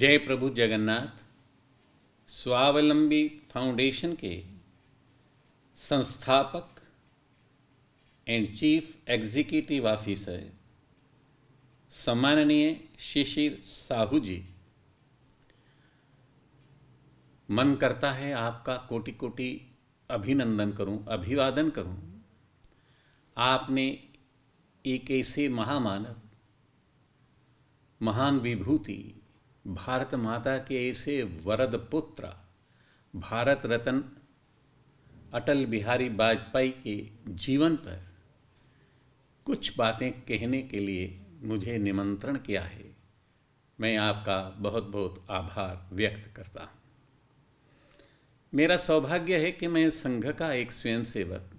जय प्रभु जगन्नाथ स्वावलंबी फाउंडेशन के संस्थापक एंड चीफ एग्जीक्यूटिव ऑफिसर सम्माननीय शिशिर साहू जी मन करता है आपका कोटि कोटि अभिनंदन करूं, अभिवादन करूं। आपने एक ऐसे महामानव महान विभूति भारत माता के ऐसे वरद पुत्र भारत रत्न अटल बिहारी वाजपेयी के जीवन पर कुछ बातें कहने के लिए मुझे निमंत्रण किया है मैं आपका बहुत बहुत आभार व्यक्त करता हूँ मेरा सौभाग्य है कि मैं संघ का एक स्वयंसेवक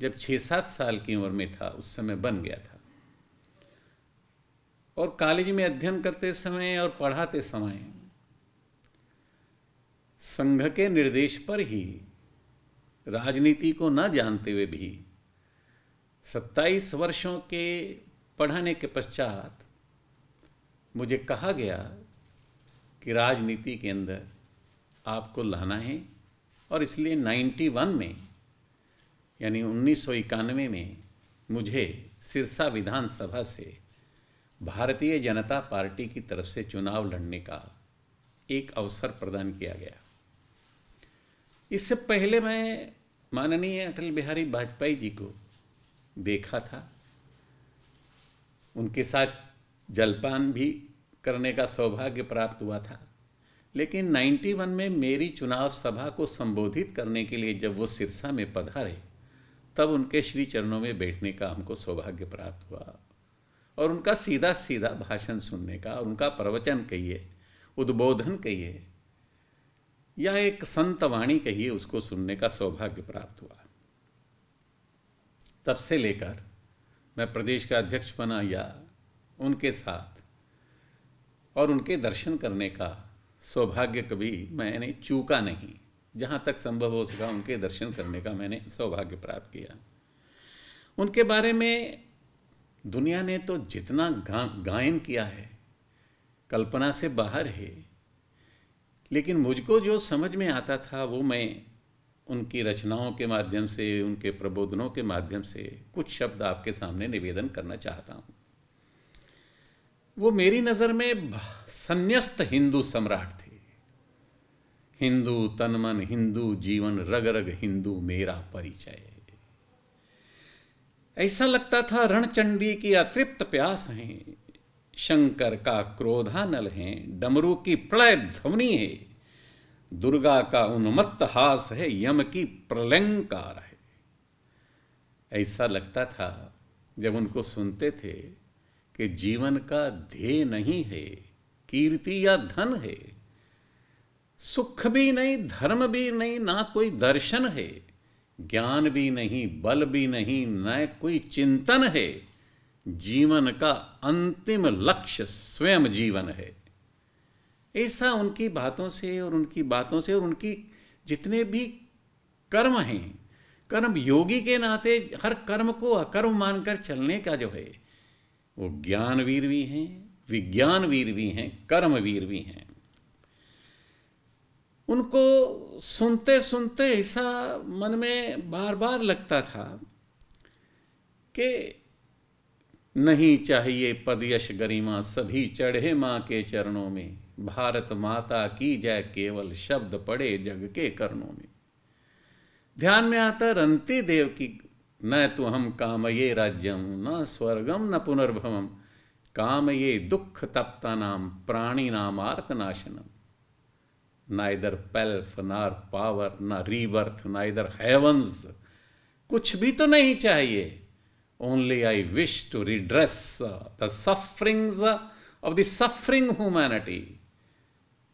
जब छः सात साल की उम्र में था उस समय बन गया था और कॉलेज में अध्ययन करते समय और पढ़ाते समय संघ के निर्देश पर ही राजनीति को न जानते हुए भी 27 वर्षों के पढ़ाने के पश्चात मुझे कहा गया कि राजनीति के अंदर आपको लाना है और इसलिए 91 में यानी उन्नीस में मुझे सिरसा विधानसभा से भारतीय जनता पार्टी की तरफ से चुनाव लड़ने का एक अवसर प्रदान किया गया इससे पहले मैं माननीय अटल बिहारी वाजपेयी जी को देखा था उनके साथ जलपान भी करने का सौभाग्य प्राप्त हुआ था लेकिन 91 में मेरी चुनाव सभा को संबोधित करने के लिए जब वो सिरसा में पधारे तब उनके श्री चरणों में बैठने का हमको सौभाग्य प्राप्त हुआ और उनका सीधा सीधा भाषण सुनने का और उनका प्रवचन कहिए उद्बोधन कहिए या एक संतवाणी कहिए उसको सुनने का सौभाग्य प्राप्त हुआ तब से लेकर मैं प्रदेश का अध्यक्ष बना या उनके साथ और उनके दर्शन करने का सौभाग्य कभी मैंने चूका नहीं जहाँ तक संभव हो सका उनके दर्शन करने का मैंने सौभाग्य प्राप्त किया उनके बारे में दुनिया ने तो जितना गा गायन किया है कल्पना से बाहर है लेकिन मुझको जो समझ में आता था वो मैं उनकी रचनाओं के माध्यम से उनके प्रबोधनों के माध्यम से कुछ शब्द आपके सामने निवेदन करना चाहता हूँ वो मेरी नज़र में संन्यस्त हिंदू सम्राट थे हिंदू तनमन हिंदू जीवन रग रग हिंदू मेरा परिचय ऐसा लगता था रणचंडी की अतृप्त प्यास है शंकर का क्रोधानल है डमरू की प्रलय ध्वनि है दुर्गा का उन्मत्त हास है यम की प्रलंकार है ऐसा लगता था जब उनको सुनते थे कि जीवन का ध्येय नहीं है कीर्ति या धन है सुख भी नहीं धर्म भी नहीं ना कोई दर्शन है ज्ञान भी नहीं बल भी नहीं न कोई चिंतन है जीवन का अंतिम लक्ष्य स्वयं जीवन है ऐसा उनकी बातों से और उनकी बातों से और उनकी जितने भी कर्म हैं कर्म योगी के नाते हर कर्म को अकर्म मानकर चलने का जो है वो ज्ञानवीर भी हैं विज्ञानवीर भी हैं कर्मवीर भी हैं उनको सुनते सुनते ऐसा मन में बार बार लगता था कि नहीं चाहिए पद यश गरिमा सभी चढ़े माँ के चरणों में भारत माता की जय केवल शब्द पड़े जग के कर्णों में ध्यान में आता रंती देव की न तो हम काम ये राज्यम न स्वर्गम न पुनर्भवम काम ये दुख तप्ता नाम प्राणी नाम आर्तनाशनम neither pelf nor power na rebirth neither heavens कुछ भी तो नहीं चाहिए only I wish to redress the sufferings of the suffering humanity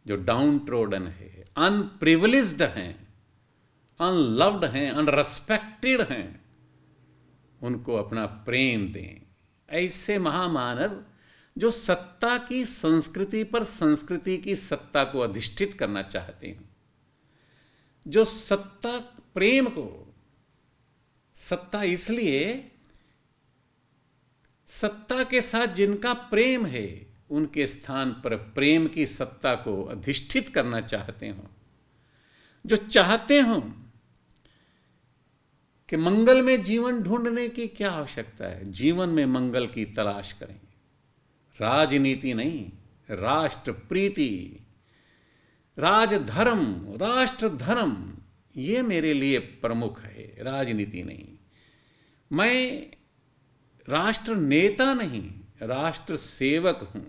जो डाउन ट्रोडन है अनप्रिवलिज्ड हैं अनलव्ड हैं अनरेस्पेक्टेड हैं उनको अपना प्रेम दें ऐसे महामानव जो सत्ता की संस्कृति पर संस्कृति की सत्ता को अधिष्ठित करना चाहते हैं जो सत्ता प्रेम को सत्ता इसलिए सत्ता के साथ जिनका प्रेम है उनके स्थान पर प्रेम की सत्ता को अधिष्ठित करना चाहते हो जो चाहते हो कि मंगल में जीवन ढूंढने की क्या आवश्यकता है जीवन में मंगल की तलाश करें राजनीति नहीं राष्ट्र प्रीति राजधर्म राष्ट्र धर्म ये मेरे लिए प्रमुख है राजनीति नहीं मैं राष्ट्र नेता नहीं राष्ट्र सेवक हूं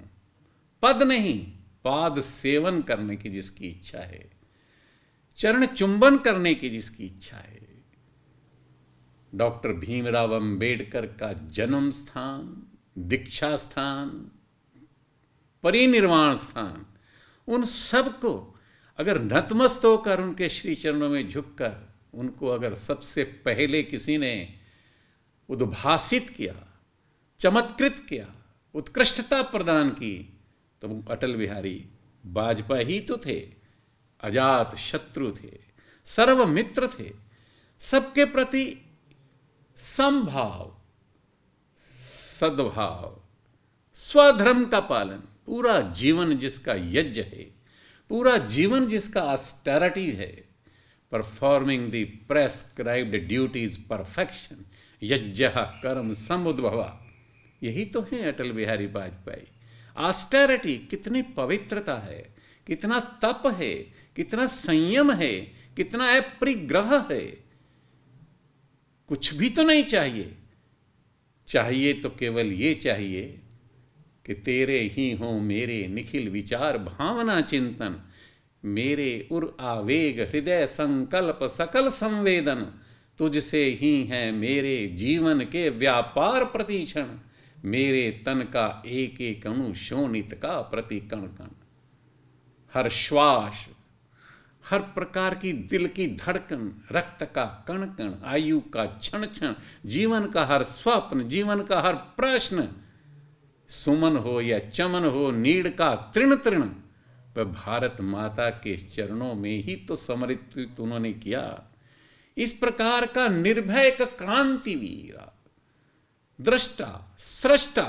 पद नहीं पाद सेवन करने की जिसकी इच्छा है चरण चुंबन करने की जिसकी इच्छा है डॉक्टर भीमराव अंबेडकर का जन्म स्थान दीक्षा स्थान परिनिर्वाण स्थान उन सबको अगर नतमस्त होकर उनके श्री चरणों में झुककर उनको अगर सबसे पहले किसी ने उद्भासित किया चमत्कृत किया उत्कृष्टता प्रदान की तो वो अटल बिहारी वाजपेयी तो थे अजात शत्रु थे सर्वमित्र थे सबके प्रति समभाव सद्भाव स्वधर्म का पालन पूरा जीवन जिसका यज्ञ है पूरा जीवन जिसका अस्टेरिटी है performing the prescribed duties perfection यज्ञ कर्म समुद्भवा यही तो है अटल बिहारी वाजपेयी आस्टेरिटी कितनी पवित्रता है कितना तप है कितना संयम है कितना अप्रिग्रह है कुछ भी तो नहीं चाहिए चाहिए तो केवल ये चाहिए कि तेरे ही हों मेरे निखिल विचार भावना चिंतन मेरे उर आवेग हृदय संकल्प सकल संवेदन तुझसे ही है मेरे जीवन के व्यापार प्रतीक्षण मेरे तन का एक एक अणु शोणित का प्रति कण कण हर श्वास हर प्रकार की दिल की धड़कन रक्त का कण कण आयु का क्षण क्षण जीवन का हर स्वप्न जीवन का हर प्रश्न सुमन हो या चमन हो नीड़ का तृण तृण वह भारत माता के चरणों में ही तो समर्पित उन्होंने किया इस प्रकार का निर्भय वीरा दृष्टा सृष्टा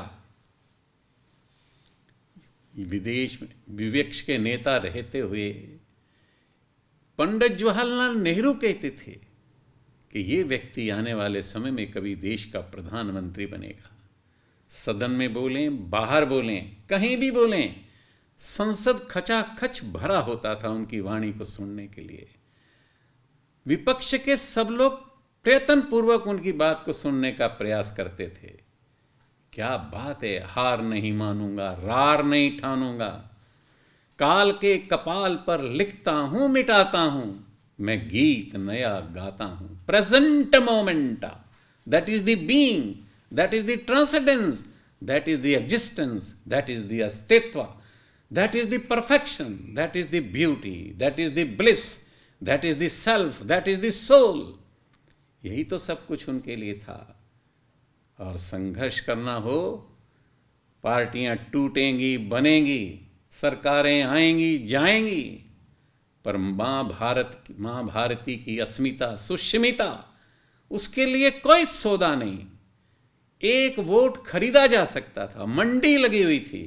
विदेश में विवेक्ष के नेता रहते हुए पंडित जवाहरलाल नेहरू कहते थे कि ये व्यक्ति आने वाले समय में कभी देश का प्रधानमंत्री बनेगा सदन में बोलें बाहर बोलें कहीं भी बोलें संसद खचाखच भरा होता था उनकी वाणी को सुनने के लिए विपक्ष के सब लोग प्रयत्न पूर्वक उनकी बात को सुनने का प्रयास करते थे क्या बात है हार नहीं मानूंगा रार नहीं ठानूंगा काल के कपाल पर लिखता हूं मिटाता हूं मैं गीत नया गाता हूं present momenta that is the being that is the transcendence that is the existence that is the अस्तित्व that is the perfection that is the beauty that is the bliss that is the self that is the soul यही तो सब कुछ उनके लिए था और संघर्ष करना हो पार्टियां टूटेंगी बनेंगी सरकारें आएंगी जाएंगी पर मां भारत माँ भारती की अस्मिता सुष्मिता उसके लिए कोई सौदा नहीं एक वोट खरीदा जा सकता था मंडी लगी हुई थी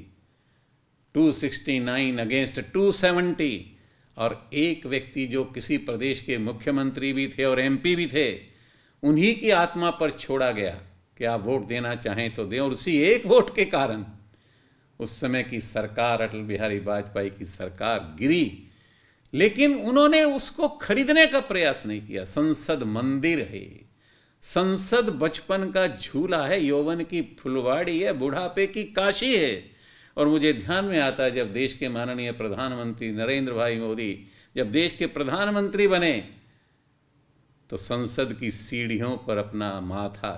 269 अगेंस्ट 270 और एक व्यक्ति जो किसी प्रदेश के मुख्यमंत्री भी थे और एमपी भी थे उन्हीं की आत्मा पर छोड़ा गया कि आप वोट देना चाहें तो दें और उसी एक वोट के कारण उस समय की सरकार अटल बिहारी वाजपेयी की सरकार गिरी लेकिन उन्होंने उसको खरीदने का प्रयास नहीं किया संसद मंदिर है संसद बचपन का झूला है यौवन की फुलवाड़ी है बुढ़ापे की काशी है और मुझे ध्यान में आता है जब देश के माननीय प्रधानमंत्री नरेंद्र भाई मोदी जब देश के प्रधानमंत्री बने तो संसद की सीढ़ियों पर अपना माथा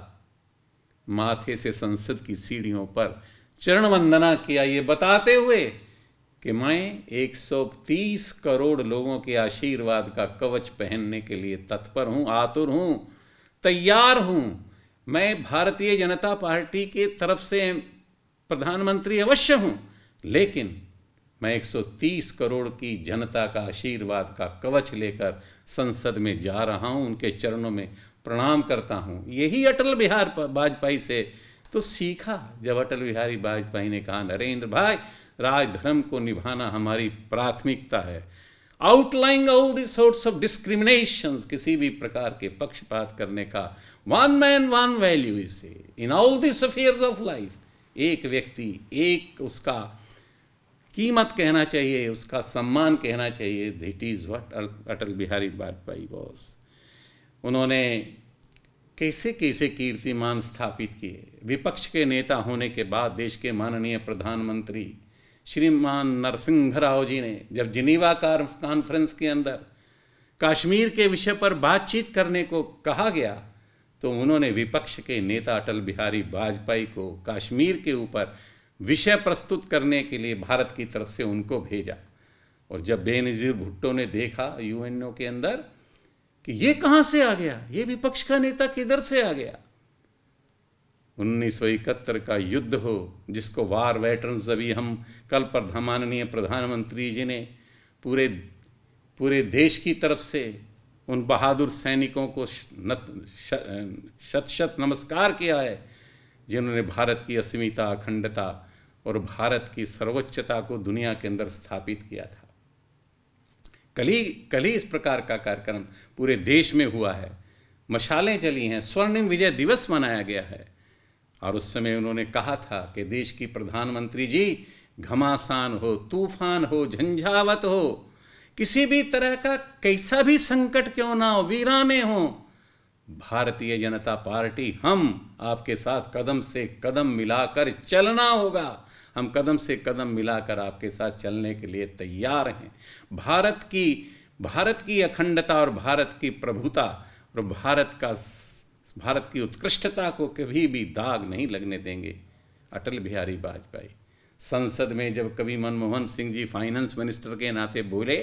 माथे से संसद की सीढ़ियों पर चरण वंदना किया ये बताते हुए कि मैं 130 करोड़ लोगों के आशीर्वाद का कवच पहनने के लिए तत्पर हूँ आतुर हूँ तैयार हूँ मैं भारतीय जनता पार्टी के तरफ से प्रधानमंत्री अवश्य हूँ लेकिन मैं 130 करोड़ की जनता का आशीर्वाद का कवच लेकर संसद में जा रहा हूँ उनके चरणों में प्रणाम करता हूँ यही अटल बिहार वाजपेयी से तो सीखा जब अटल बिहारी वाजपेयी ने कहा नरेंद्र भाई राज धर्म को निभाना हमारी प्राथमिकता है outlining all the sorts of discrimination किसी भी प्रकार के पक्षपात करने का वन मैन वन वैल्यू इसे in all this affairs of life एक व्यक्ति एक उसका कीमत कहना चाहिए उसका सम्मान कहना चाहिए that is what Atal Bihari Vajpayee was उन्होंने कैसे कैसे कीर्तिमान स्थापित किए विपक्ष के नेता होने के बाद देश के माननीय प्रधानमंत्री श्रीमान नरसिंह राव जी ने जब जिनीवा कॉन्फ्रेंस के अंदर कश्मीर के विषय पर बातचीत करने को कहा गया तो उन्होंने विपक्ष के नेता अटल बिहारी वाजपेयी को कश्मीर के ऊपर विषय प्रस्तुत करने के लिए भारत की तरफ से उनको भेजा और जब बेनजीर भुट्टो ने देखा यूएनओ के अंदर कि ये कहां से आ गया ये विपक्ष का नेता किधर से आ गया इकहत्तर का युद्ध हो जिसको वार वेटरन्स अभी हम कल पर माननीय प्रधानमंत्री जी ने पूरे पूरे देश की तरफ से उन बहादुर सैनिकों को शत शत नमस्कार किया है जिन्होंने भारत की अस्मिता अखंडता और भारत की सर्वोच्चता को दुनिया के अंदर स्थापित किया था कल ही कल ही इस प्रकार का कार्यक्रम पूरे देश में हुआ है मशालें जली हैं स्वर्णिम विजय दिवस मनाया गया है और उस समय उन्होंने कहा था कि देश की प्रधानमंत्री जी घमासान हो तूफान हो झंझावत हो किसी भी तरह का कैसा भी संकट क्यों ना हो वीराने हो भारतीय जनता पार्टी हम आपके साथ कदम से कदम मिलाकर चलना होगा हम कदम से कदम मिलाकर आपके साथ चलने के लिए तैयार हैं भारत की भारत की अखंडता और भारत की प्रभुता और भारत का भारत की उत्कृष्टता को कभी भी दाग नहीं लगने देंगे अटल बिहारी वाजपेयी संसद में जब कभी मनमोहन सिंह जी फाइनेंस मिनिस्टर के नाते बोले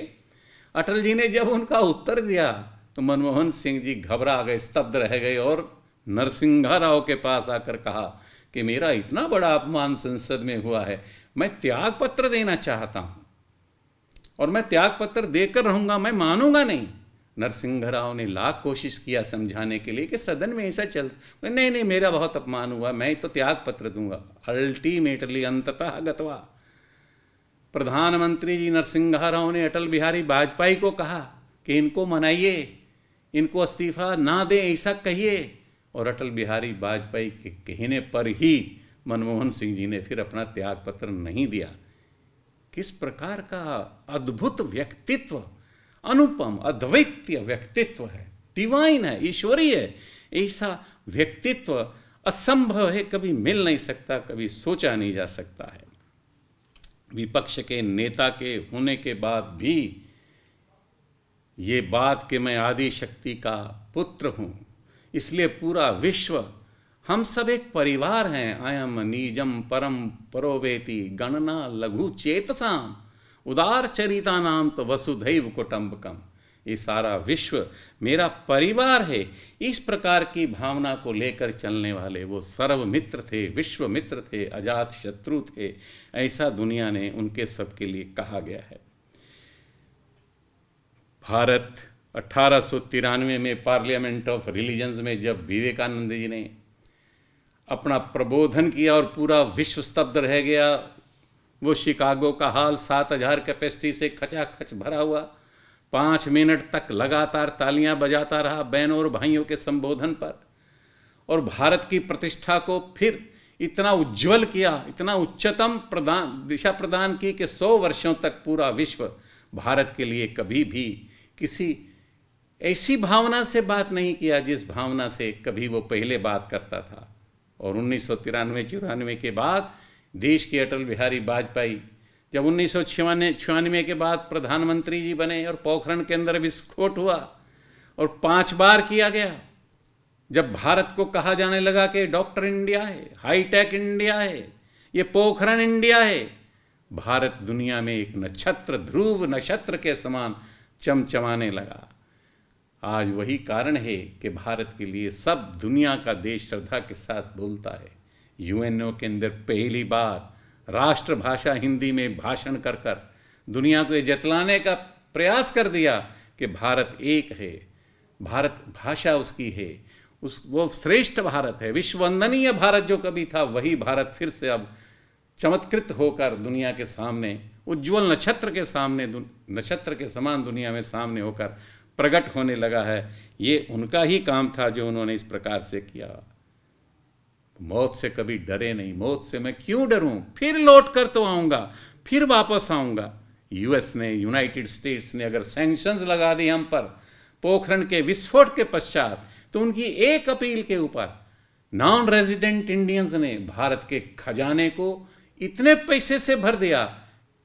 अटल जी ने जब उनका उत्तर दिया तो मनमोहन सिंह जी घबरा गए स्तब्ध रह गए और नरसिंह राव के पास आकर कहा कि मेरा इतना बड़ा अपमान संसद में हुआ है मैं त्याग पत्र देना चाहता हूं और मैं त्याग पत्र देकर रहूंगा मैं मानूंगा नहीं नरसिंह राव ने लाख कोशिश किया समझाने के लिए कि सदन में ऐसा चल नहीं नहीं मेरा बहुत अपमान हुआ मैं तो त्याग पत्र दूंगा अल्टीमेटली अंततः गतवा प्रधानमंत्री जी नरसिंह राव ने अटल बिहारी वाजपेयी को कहा कि इनको मनाइए इनको इस्तीफा ना दें ऐसा कहिए और अटल बिहारी वाजपेयी के कहने पर ही मनमोहन सिंह जी ने फिर अपना त्याग पत्र नहीं दिया किस प्रकार का अद्भुत व्यक्तित्व अनुपम अद्वितीय व्यक्तित्व है डिवाइन है ईश्वरीय है ऐसा व्यक्तित्व असंभव है कभी मिल नहीं सकता कभी सोचा नहीं जा सकता है विपक्ष के नेता के होने के बाद भी ये बात कि मैं आदि शक्ति का पुत्र हूं इसलिए पूरा विश्व हम सब एक परिवार हैं अयम नीजम परम परोवेति गणना लघु चेतसाम उदार चरिता नाम तो वसुधैव कुटुंबकम ये सारा विश्व मेरा परिवार है इस प्रकार की भावना को लेकर चलने वाले वो सर्व मित्र थे विश्व मित्र थे अजात शत्रु थे ऐसा दुनिया ने उनके सबके लिए कहा गया है भारत अट्ठारह में पार्लियामेंट ऑफ रिलीजन्स में जब विवेकानंद जी ने अपना प्रबोधन किया और पूरा विश्व स्तब्ध रह गया वो शिकागो का हाल सात हजार कैपेसिटी से खचाखच भरा हुआ पाँच मिनट तक लगातार तालियां बजाता रहा बहनों और भाइयों के संबोधन पर और भारत की प्रतिष्ठा को फिर इतना उज्जवल किया इतना उच्चतम प्रदान दिशा प्रदान की कि सौ वर्षों तक पूरा विश्व भारत के लिए कभी भी किसी ऐसी भावना से बात नहीं किया जिस भावना से कभी वो पहले बात करता था और उन्नीस सौ तिरानवे चौरानवे के बाद देश के अटल बिहारी वाजपेयी जब उन्नीस सौ छियानवे के बाद प्रधानमंत्री जी बने और पोखरण के अंदर विस्फोट हुआ और पांच बार किया गया जब भारत को कहा जाने लगा कि डॉक्टर इंडिया है हाईटेक इंडिया है ये पोखरण इंडिया है भारत दुनिया में एक नक्षत्र ध्रुव नक्षत्र के समान चमचमाने लगा आज वही कारण है कि भारत के लिए सब दुनिया का देश श्रद्धा के साथ बोलता है यूएनओ के अंदर पहली बार राष्ट्रभाषा हिंदी में भाषण कर कर दुनिया को ये जतलाने का प्रयास कर दिया कि भारत एक है भारत भाषा उसकी है उस वो श्रेष्ठ भारत है विश्ववंदनीय भारत जो कभी था वही भारत फिर से अब चमत्कृत होकर दुनिया के सामने उज्ज्वल नक्षत्र के सामने नक्षत्र के समान दुनिया में सामने होकर प्रकट होने लगा है ये उनका ही काम था जो उन्होंने इस प्रकार से किया मौत से कभी डरे नहीं मौत से मैं क्यों डरूं फिर लौट कर तो आऊंगा फिर वापस आऊंगा यूएस ने यूनाइटेड स्टेट्स ने अगर सैंक्शंस लगा दी हम पर पोखरण के विस्फोट के पश्चात तो उनकी एक अपील के ऊपर नॉन रेजिडेंट इंडियंस ने भारत के खजाने को इतने पैसे से भर दिया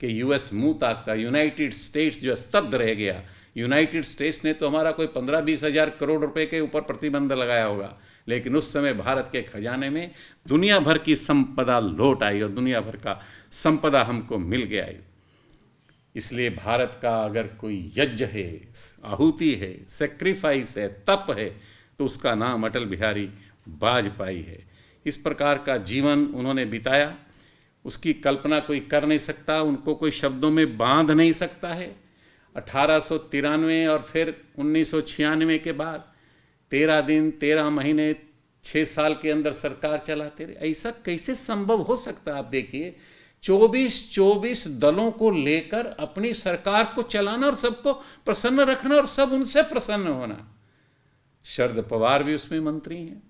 कि यूएस मुंह ताकता यूनाइटेड स्टेट्स जो स्तब्ध रह गया यूनाइटेड स्टेट्स ने तो हमारा कोई पंद्रह बीस हज़ार करोड़ रुपए के ऊपर प्रतिबंध लगाया होगा लेकिन उस समय भारत के खजाने में दुनिया भर की संपदा लौट आई और दुनिया भर का संपदा हमको मिल गया इसलिए भारत का अगर कोई यज्ञ है आहूति है सेक्रीफाइस है तप है तो उसका नाम अटल बिहारी वाजपेयी है इस प्रकार का जीवन उन्होंने बिताया उसकी कल्पना कोई कर नहीं सकता उनको कोई शब्दों में बांध नहीं सकता है अठारह और फिर उन्नीस के बाद तेरह दिन तेरह महीने छः साल के अंदर सरकार चलाते रहे ऐसा कैसे संभव हो सकता आप देखिए 24 24 दलों को लेकर अपनी सरकार को चलाना और सबको प्रसन्न रखना और सब उनसे प्रसन्न होना शरद पवार भी उसमें मंत्री हैं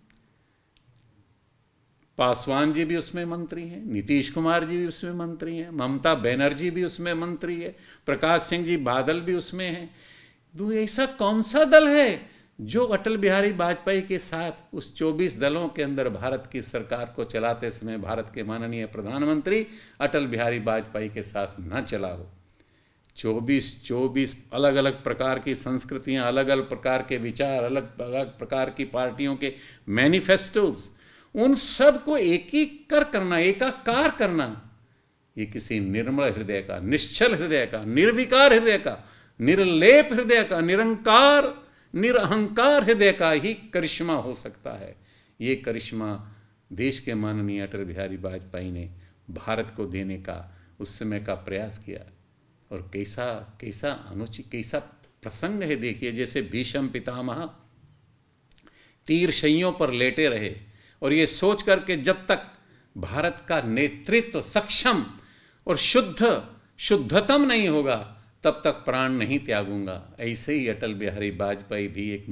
पासवान जी भी उसमें मंत्री हैं नीतीश कुमार जी भी उसमें मंत्री हैं ममता बनर्जी भी उसमें मंत्री है प्रकाश सिंह जी बादल भी उसमें हैं तो ऐसा कौन सा दल है जो अटल बिहारी वाजपेयी के साथ उस 24 दलों के अंदर भारत की सरकार को चलाते समय भारत के माननीय प्रधानमंत्री अटल बिहारी वाजपेयी के साथ न चला हो चौबीस चौबीस अलग अलग प्रकार की संस्कृतियां अलग अलग प्रकार के विचार अलग अलग प्रकार की पार्टियों के मैनिफेस्टोज़ उन सब को एकीकर करना एकाकार करना ये किसी निर्मल हृदय का निश्चल हृदय का निर्विकार हृदय का निर्लेप हृदय का निरंकार निरहंकार हृदय का ही करिश्मा हो सकता है ये करिश्मा देश के माननीय अटल बिहारी वाजपेयी ने भारत को देने का उस समय का प्रयास किया और कैसा कैसा अनुचित कैसा प्रसंग है देखिए जैसे भीषम पितामह तीर शैयों पर लेटे रहे और ये सोच करके जब तक भारत का नेतृत्व सक्षम और शुद्ध शुद्धतम नहीं होगा तब तक प्राण नहीं त्यागूंगा ऐसे ही अटल बिहारी वाजपेयी भी एक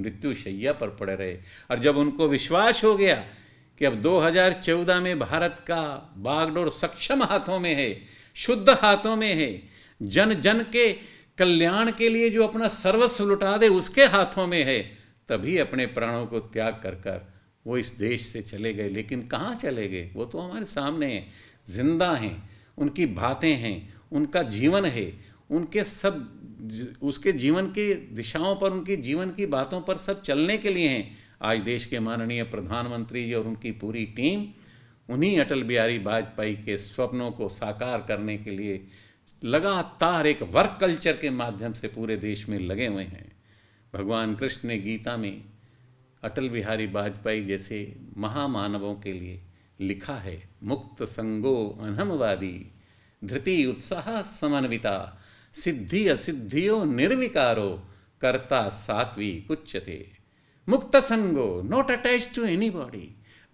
शैया पर पड़े रहे और जब उनको विश्वास हो गया कि अब 2014 में भारत का बागडोर सक्षम हाथों में है शुद्ध हाथों में है जन जन के कल्याण के लिए जो अपना सर्वस्व लुटा दे उसके हाथों में है तभी अपने प्राणों को त्याग कर कर वो इस देश से चले गए लेकिन कहाँ चले गए वो तो हमारे सामने हैं जिंदा हैं उनकी बातें हैं उनका जीवन है उनके सब उसके जीवन की दिशाओं पर उनके जीवन की बातों पर सब चलने के लिए हैं आज देश के माननीय प्रधानमंत्री जी और उनकी पूरी टीम उन्हीं अटल बिहारी वाजपेयी के स्वप्नों को साकार करने के लिए लगातार एक वर्क कल्चर के माध्यम से पूरे देश में लगे हुए हैं भगवान कृष्ण ने गीता में अटल बिहारी वाजपेयी जैसे महामानवों के लिए लिखा है मुक्त संगो अनहमवादी धृति उत्साह समन्विता सिद्धि असिद्धियो निर्विकारो कर्ता सात्वी कुचते मुक्त संगो not attached to anybody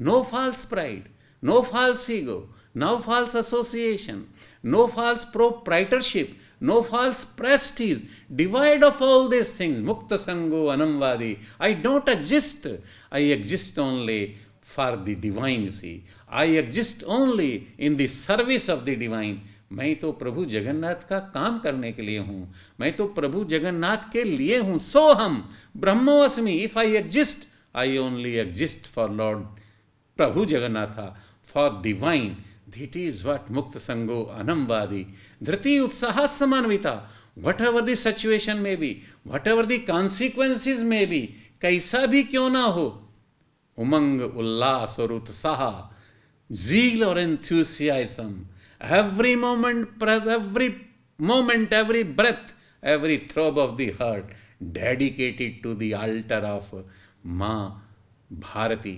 no false pride no false ego no false association no false proprietorship no false prestige, devoid of all these things, mukta sangu anamvadi. I don't exist, I exist only for the divine, you see. I exist only in the service of the divine. मैं तो प्रभु जगन्नाथ का काम करने के लिए हूँ मैं तो प्रभु जगन्नाथ के लिए हूँ सो हम ब्रह्मोस्मी if I exist I only exist for Lord Prabhu Jagannath for divine feet is what मुक्त संगो अनमवादी धृति उत्साह समन्विता वट एवर दी सिचुएशन में भी वट एवर दी कॉन्सिक्वेंसिस में भी कैसा भी क्यों ना हो उमंग उल्लास और उत्साह जील और enthusiasm every moment every moment every breath every throb of the heart dedicated to the altar of Maa Bharati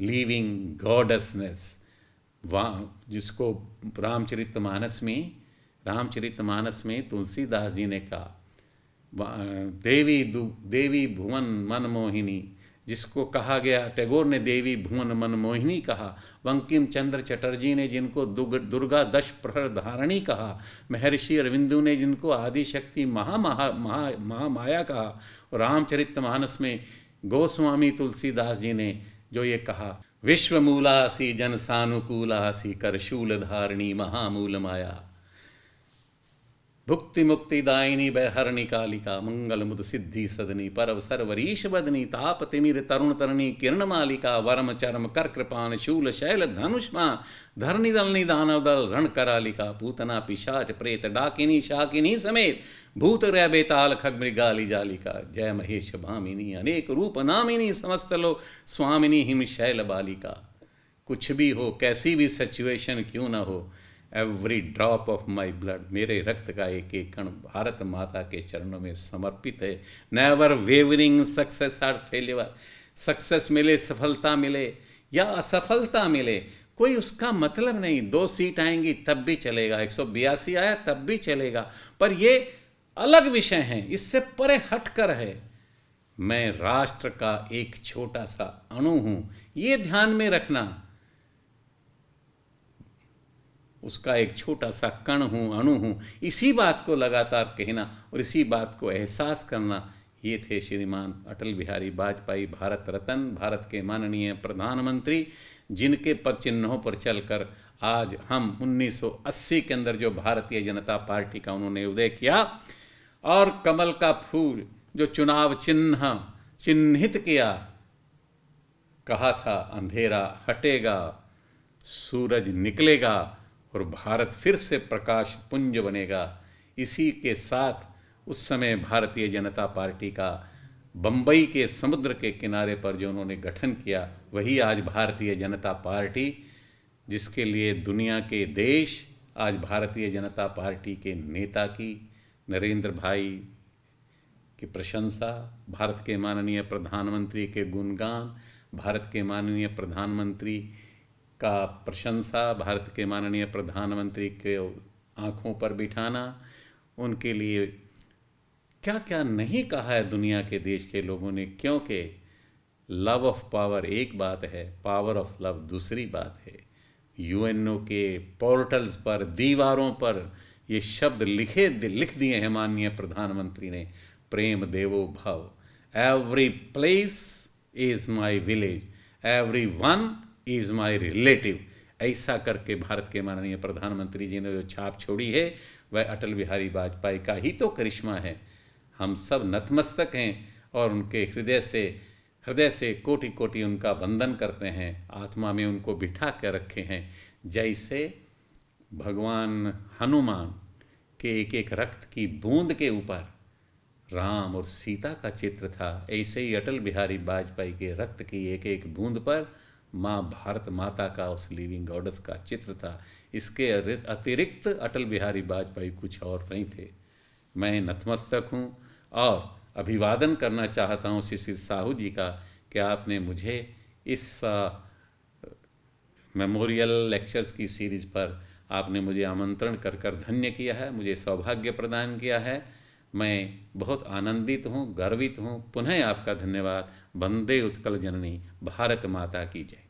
living गॉडसनेस वहाँ जिसको रामचरित मानस में रामचरित मानस में तुलसीदास जी ने कहा देवी देवी भुवन मन मोहिनी जिसको कहा गया टैगोर ने देवी भुवन मन मोहिनी कहा वंकिम चंद्र चटर्जी ने जिनको दुग दुर्गा दश प्रहर धारणी कहा महर्षि अरविंदु ने जिनको आदिशक्ति महा महा महा महामाया कहा और रामचरित मानस में गोस्वामी तुलसीदास जी ने जो ये कहा विश्वमूलासी जनसानुकूलासी करशूलधारिणी महामूलमाया भुक्ति मुक्ति दायिनी बैहरणी कालिका मंगल मुद सिद्धि सदनी परव सर्वरीश बदनी ताप तिमिर तरुण तरणी किरण मालिका वरम चरम कर कृपान शूल शैल धनुष्मा धरणी दल दानव दल रण करालिका पूतना पिशाच प्रेत डाकिनी शाकिनी समेत भूत रह बेताल खग मृगाली जालिका जय महेश भामिनी अनेक रूप नामिनी समस्त लो स्वामिनी हिम शैल बालिका कुछ भी हो कैसी भी सिचुएशन क्यों ना हो every drop of my blood मेरे रक्त का एक एक कण भारत माता के चरणों में समर्पित है never wavering success or failure success मिले सफलता मिले या असफलता मिले कोई उसका मतलब नहीं दो सीट आएंगी तब भी चलेगा एक आया तब भी चलेगा पर ये अलग विषय हैं इससे परे हटकर है मैं राष्ट्र का एक छोटा सा अणु हूँ ये ध्यान में रखना उसका एक छोटा सा कण हूँ अणु हूँ इसी बात को लगातार कहना और इसी बात को एहसास करना ये थे श्रीमान अटल बिहारी वाजपेयी भारत रत्न भारत के माननीय प्रधानमंत्री जिनके पर चिन्हों पर चलकर आज हम 1980 के अंदर जो भारतीय जनता पार्टी का उन्होंने उदय किया और कमल का फूल जो चुनाव चिन्ह चिन्हित किया कहा था अंधेरा हटेगा सूरज निकलेगा और भारत फिर से प्रकाश पुंज बनेगा इसी के साथ उस समय भारतीय जनता पार्टी का बम्बई के समुद्र के किनारे पर जो उन्होंने गठन किया वही आज भारतीय जनता पार्टी जिसके लिए दुनिया के देश आज भारतीय जनता पार्टी के नेता की नरेंद्र भाई की प्रशंसा भारत के माननीय प्रधानमंत्री के गुणगान भारत के माननीय प्रधानमंत्री का प्रशंसा भारत के माननीय प्रधानमंत्री के आँखों पर बिठाना उनके लिए क्या क्या नहीं कहा है दुनिया के देश के लोगों ने क्योंकि लव ऑफ पावर एक बात है पावर ऑफ लव दूसरी बात है यूएनओ के पोर्टल्स पर दीवारों पर ये शब्द लिखे लिख दिए हैं माननीय प्रधानमंत्री ने प्रेम देवो भव every place is my village everyone is my relative ऐसा करके भारत के माननीय प्रधानमंत्री जी ने जो छाप छोड़ी है वह अटल बिहारी वाजपेयी का ही तो करिश्मा है हम सब नतमस्तक हैं और उनके हृदय से हृदय से कोटि कोटि उनका वंदन करते हैं आत्मा में उनको बिठा कर रखे हैं जैसे भगवान हनुमान के एक एक रक्त की बूंद के ऊपर राम और सीता का चित्र था ऐसे ही अटल बिहारी वाजपेयी के रक्त की एक एक बूंद पर माँ भारत माता का उस लिविंग गॉडस का चित्र था इसके अतिरिक्त अटल बिहारी वाजपेयी कुछ और नहीं थे मैं नतमस्तक हूँ और अभिवादन करना चाहता हूँ श्री श्री साहू जी का कि आपने मुझे इस मेमोरियल लेक्चर्स की सीरीज़ पर आपने मुझे आमंत्रण कर कर धन्य किया है मुझे सौभाग्य प्रदान किया है मैं बहुत आनंदित हूँ गर्वित हूँ पुनः आपका धन्यवाद वंदे उत्कल जननी भारत माता की जय